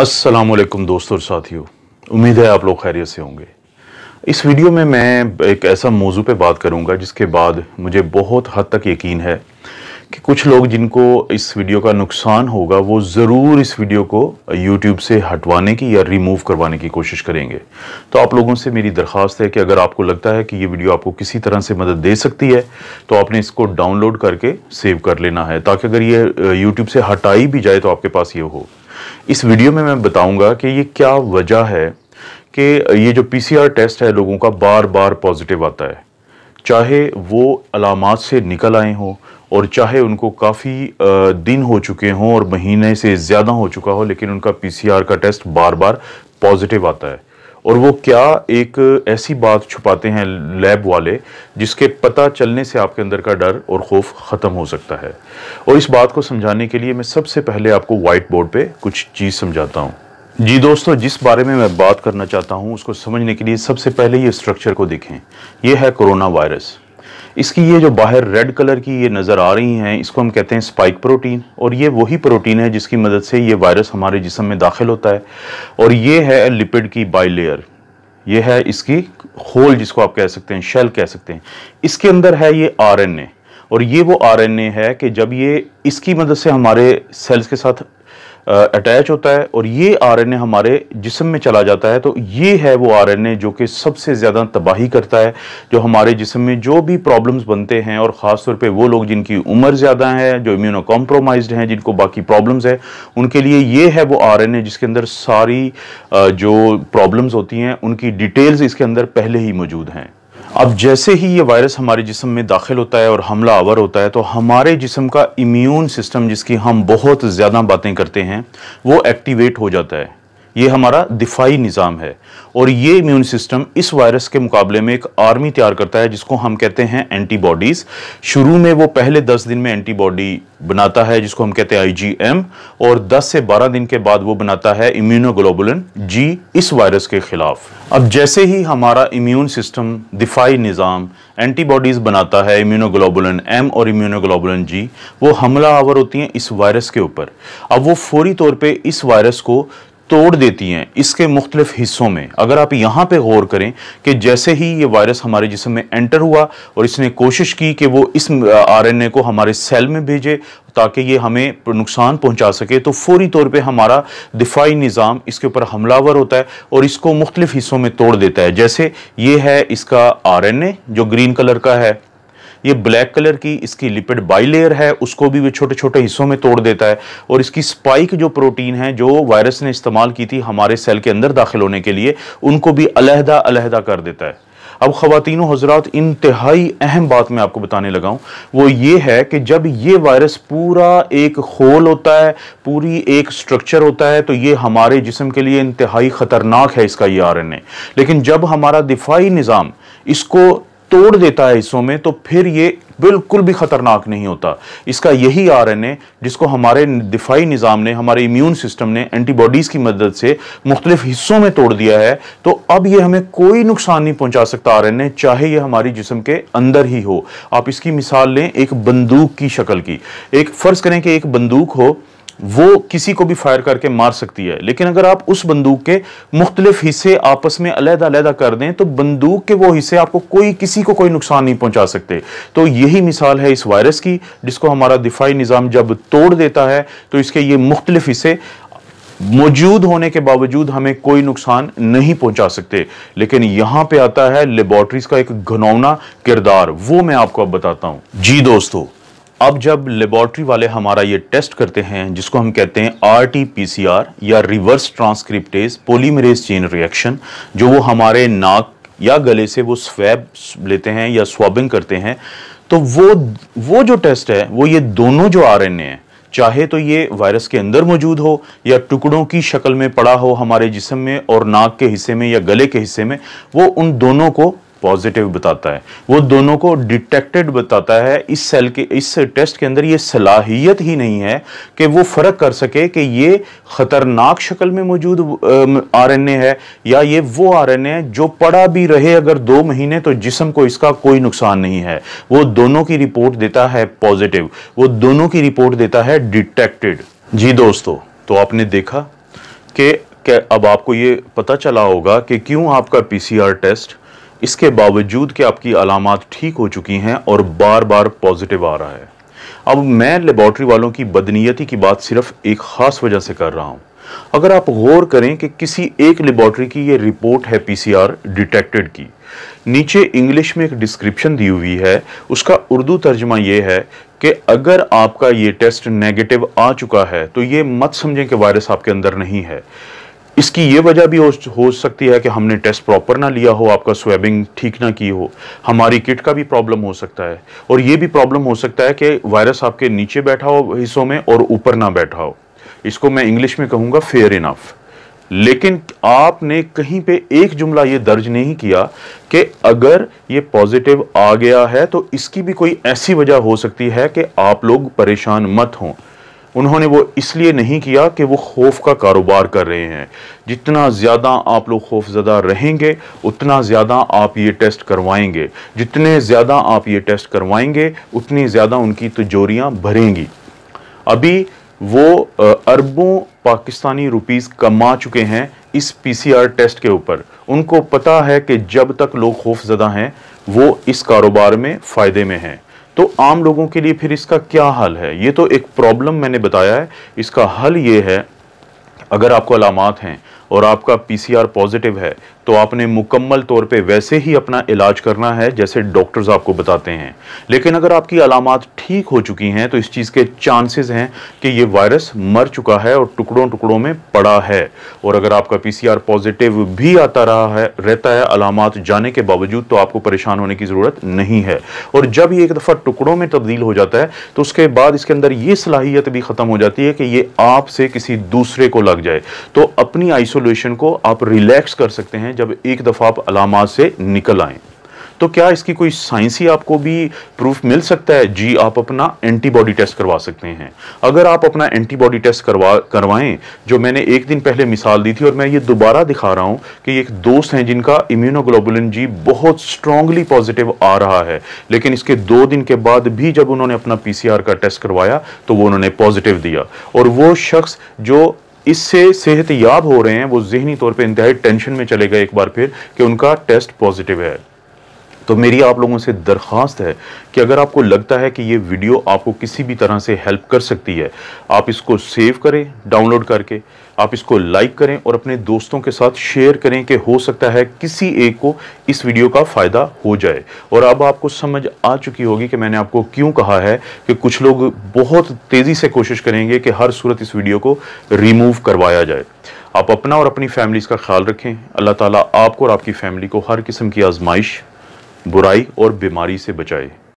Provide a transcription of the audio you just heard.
असलम दोस्तों और साथियों उम्मीद है आप लोग खैरियत से होंगे इस वीडियो में मैं एक ऐसा मौजू पे बात करूंगा जिसके बाद मुझे बहुत हद तक यकीन है कि कुछ लोग जिनको इस वीडियो का नुकसान होगा वो ज़रूर इस वीडियो को यूट्यूब से हटवाने की या रिमूव करवाने की कोशिश करेंगे तो आप लोगों से मेरी दरख्वास्त है कि अगर आपको लगता है कि ये वीडियो आपको किसी तरह से मदद दे सकती है तो आपने इसको डाउनलोड करके सेव कर लेना है ताकि अगर ये यूट्यूब से हटाई भी जाए तो आपके पास ये हो इस वीडियो में मैं बताऊंगा कि ये क्या वजह है कि ये जो पीसीआर टेस्ट है लोगों का बार बार पॉजिटिव आता है चाहे वो अलामत से निकल आए हों और चाहे उनको काफ़ी दिन हो चुके हों और महीने से ज़्यादा हो चुका हो लेकिन उनका पीसीआर का टेस्ट बार बार पॉजिटिव आता है और वो क्या एक ऐसी बात छुपाते हैं लैब वाले जिसके पता चलने से आपके अंदर का डर और खौफ ख़त्म हो सकता है और इस बात को समझाने के लिए मैं सबसे पहले आपको वाइट बोर्ड पर कुछ चीज़ समझाता हूँ जी दोस्तों जिस बारे में मैं बात करना चाहता हूँ उसको समझने के लिए सबसे पहले ये स्ट्रक्चर को देखें यह है कोरोना वायरस इसकी ये जो बाहर रेड कलर की ये नज़र आ रही हैं इसको हम कहते हैं स्पाइक प्रोटीन और ये वही प्रोटीन है जिसकी मदद से ये वायरस हमारे जिसम में दाखिल होता है और ये है लिपिड की लेयर ये है इसकी होल जिसको आप कह सकते हैं शेल कह सकते हैं इसके अंदर है ये आर और ये वो आर है कि जब ये इसकी मदद से हमारे सेल्स के साथ अटैच होता है और ये आरएनए हमारे जिसम में चला जाता है तो ये है वो आरएनए जो कि सबसे ज़्यादा तबाही करता है जो हमारे जिसम में जो भी प्रॉब्लम्स बनते हैं और ख़ास तौर पे वो लोग जिनकी उम्र ज़्यादा है जो इम्यूनो कॉम्प्रोमाइज हैं जिनको बाकी प्रॉब्लम्स हैं उनके लिए ये है वो आर जिसके अंदर सारी जो प्रॉब्लम्स होती हैं उनकी डिटेल्स इसके अंदर पहले ही मौजूद हैं अब जैसे ही ये वायरस हमारे जिसम में दाखिल होता है और हमला आवर होता है तो हमारे जिसम का इम्यून सिस्टम जिसकी हम बहुत ज़्यादा बातें करते हैं वो एक्टिवेट हो जाता है ये हमारा दिफाई निज़ाम है और ये इम्यून सिस्टम इस वायरस के मुकाबले में एक आर्मी तैयार करता है जिसको हम कहते हैं एंटीबॉडीज़ शुरू में वो पहले 10 दिन में एंटीबॉडी बनाता है जिसको हम कहते हैं आईजीएम और 10 से 12 दिन के बाद वो बनाता है इम्यूनोग्लोबुलिन जी इस वायरस के ख़िलाफ़ अब जैसे ही हमारा इम्यून सिस्टम दिफाई निज़ाम एंटीबॉडीज़ बनाता है इम्यूनोग्लोबुलिन एम और इम्यूनोग्लोबुलिन जी वो हमला आवर होती हैं इस वायरस के ऊपर अब वो फौरी तौर पर इस वायरस को तोड़ देती हैं इसके मुख्तलिफ हिस्सों में अगर आप यहाँ पे गौर करें कि जैसे ही ये वायरस हमारे जिसम में एंटर हुआ और इसने कोशिश की कि वो इस आरएनए को हमारे सेल में भेजे ताकि ये हमें नुकसान पहुंचा सके तो फौरी तौर पे हमारा दिफाई निज़ाम इसके ऊपर हमलावर होता है और इसको मुख्तलिफ हिस्सों में तोड़ देता है जैसे ये है इसका ए जो ग्रीन कलर का है ये ब्लैक कलर की इसकी लिपिड बाईलेयर है उसको भी वे छोटे छोटे हिस्सों में तोड़ देता है और इसकी स्पाइक जो प्रोटीन है जो वायरस ने इस्तेमाल की थी हमारे सेल के अंदर दाखिल होने के लिए उनको भी अलहदा अलहदा कर देता है अब ख़वातिन हजरात इंतहाई अहम बात मैं आपको बताने लगा हूँ वो ये है कि जब ये वायरस पूरा एक होल होता है पूरी एक स्ट्रक्चर होता है तो ये हमारे जिसम के लिए इंतहाई ख़तरनाक है इसका ये आर एन ए लेकिन जब हमारा दिफाई निज़ाम इसको तोड़ देता है हिस्सों में तो फिर ये बिल्कुल भी ख़तरनाक नहीं होता इसका यही आर जिसको हमारे दिफाई निज़ाम ने हमारे इम्यून सिस्टम ने एंटीबॉडीज़ की मदद से मुख्तलिफ हिस्सों में तोड़ दिया है तो अब ये हमें कोई नुकसान नहीं पहुंचा सकता आर चाहे ये हमारी जिसम के अंदर ही हो आप इसकी मिसाल लें एक बंदूक की शक्ल की एक फ़र्ज़ करें कि एक बंदूक हो वो किसी को भी फायर करके मार सकती है लेकिन अगर आप उस बंदूक के मुख्तलिफ हिस्से आपस में अलहदा अलहदा कर दें तो बंदूक के वो हिस्से आपको कोई किसी को कोई नुकसान नहीं पहुंचा सकते तो यही मिसाल है इस वायरस की जिसको हमारा दिफाई निज़ाम जब तोड़ देता है तो इसके ये मुख्तलिफ हिस्से मौजूद होने के बावजूद हमें कोई नुकसान नहीं पहुंचा सकते लेकिन यहाँ पे आता है लेबॉर्ट्रीज का एक घनौना किरदार वो मैं आपको अब बताता हूँ जी दोस्तों अब जब लेबॉर्ट्री वाले हमारा ये टेस्ट करते हैं जिसको हम कहते हैं आर या reverse transcriptase polymerase chain reaction जो वो हमारे नाक या गले से वो स्वैब लेते हैं या स्वाबिंग करते हैं तो वो वो जो टेस्ट है वो ये दोनों जो आर एन ए है चाहे तो ये वायरस के अंदर मौजूद हो या टुकड़ों की शक्ल में पड़ा हो हमारे जिसम में और नाक के हिस्से में या गले के हिस्से में वो उन दोनों को पॉजिटिव बताता है वो दोनों को डिटेक्टेड बताता है इस सेल के इस टेस्ट के अंदर ये सलाहियत ही नहीं है कि वो फ़र्क कर सके कि ये ख़तरनाक शक्ल में मौजूद आर एन ए है या ये वो आर एन ए है जो पड़ा भी रहे अगर दो महीने तो जिसम को इसका कोई नुकसान नहीं है वो दोनों की रिपोर्ट देता है पॉजिटिव वो दोनों की रिपोर्ट देता है डिटेक्टेड जी दोस्तों तो आपने देखा कि अब आपको ये पता चला होगा कि क्यों आपका पीसीआर टेस्ट इसके बावजूद कि आपकी अलामत ठीक हो चुकी हैं और बार बार पॉजिटिव आ रहा है अब मैं लेबॉर्ट्री वालों की बदनीयती की बात सिर्फ एक ख़ास वजह से कर रहा हूँ अगर आप गौर करें कि किसी एक लेबॉर्ट्री की ये रिपोर्ट है पीसीआर डिटेक्टेड की नीचे इंग्लिश में एक डिस्क्रिप्शन दी हुई है उसका उर्दू तर्जमा यह है कि अगर आपका ये टेस्ट नेगेटिव आ चुका है तो ये मत समझें कि वायरस आपके अंदर नहीं है इसकी ये वजह भी हो, हो सकती है कि हमने टेस्ट प्रॉपर ना लिया हो आपका स्वेबिंग ठीक ना की हो हमारी किट का भी प्रॉब्लम हो सकता है और ये भी प्रॉब्लम हो सकता है कि वायरस आपके नीचे बैठा हो हिस्सों में और ऊपर ना बैठा हो इसको मैं इंग्लिश में कहूँगा फेयर इनफ लेकिन आपने कहीं पे एक जुमला ये दर्ज नहीं किया कि अगर ये पॉजिटिव आ गया है तो इसकी भी कोई ऐसी वजह हो सकती है कि आप लोग परेशान मत हों उन्होंने वो इसलिए नहीं किया कि वो खौफ का कारोबार कर रहे हैं जितना ज़्यादा आप लोग खौफ जदा रहेंगे उतना ज़्यादा आप ये टेस्ट करवाएंगे जितने ज़्यादा आप ये टेस्ट करवाएंगे उतनी ज़्यादा उनकी तजोरियाँ भरेंगी अभी वो अरबों पाकिस्तानी रुपीस कमा चुके हैं इस पीसीआर टेस्ट के ऊपर उनको पता है कि जब तक लोग खौफजदा हैं वो इस कारोबार में फ़ायदे में हैं तो आम लोगों के लिए फिर इसका क्या हल है ये तो एक प्रॉब्लम मैंने बताया है इसका हल ये है अगर आपको अलामत हैं और आपका पीसीआर पॉजिटिव है तो आपने मुकम्मल तौर पे वैसे ही अपना इलाज करना है जैसे डॉक्टर्स आपको बताते हैं लेकिन अगर आपकी अलामत ठीक हो चुकी हैं तो इस चीज़ के चांसेस हैं कि ये वायरस मर चुका है और टुकड़ों टुकड़ों में पड़ा है और अगर आपका पीसीआर पॉजिटिव भी आता रहा है रहता है अलामत जाने के बावजूद तो आपको परेशान होने की ज़रूरत नहीं है और जब ये एक दफ़ा टुकड़ों में तब्दील हो जाता है तो उसके बाद इसके अंदर ये सलाहियत भी ख़त्म हो जाती है कि ये आपसे किसी दूसरे को लग जाए तो अपनी आइसोलेट सोल्यूशन को आप रिलैक्स कर सकते हैं जब एक दफ़ा आप अलामा से निकल आएँ तो क्या इसकी कोई साइंसी आपको भी प्रूफ मिल सकता है जी आप अपना एंटीबॉडी टेस्ट करवा सकते हैं अगर आप अपना एंटीबॉडी टेस्ट करवा करवाएं जो मैंने एक दिन पहले मिसाल दी थी और मैं ये दोबारा दिखा रहा हूं कि एक दोस्त हैं जिनका इम्यूनोग्लोबुलिन जी बहुत स्ट्रांगली पॉजिटिव आ रहा है लेकिन इसके दो दिन के बाद भी जब उन्होंने अपना पी का टेस्ट करवाया तो वो उन्होंने पॉजिटिव दिया और वो शख्स जो इससे सेहत याब हो रहे हैं वो जहनी तौर पर इंतहाई टेंशन में चले गए एक बार फिर कि उनका टेस्ट पॉजिटिव है तो मेरी आप लोगों से दरख्वास्त है कि अगर आपको लगता है कि ये वीडियो आपको किसी भी तरह से हेल्प कर सकती है आप इसको सेव करें डाउनलोड करके आप इसको लाइक करें और अपने दोस्तों के साथ शेयर करें कि हो सकता है किसी एक को इस वीडियो का फ़ायदा हो जाए और अब आपको समझ आ चुकी होगी कि मैंने आपको क्यों कहा है कि कुछ लोग बहुत तेज़ी से कोशिश करेंगे कि हर सूरत इस वीडियो को रिमूव करवाया जाए आप अपना और अपनी फैमिली का ख्याल रखें अल्लाह ताला आपको और आपकी फ़ैमिली को हर किस्म की आजमाइश बुराई और बीमारी से बचाए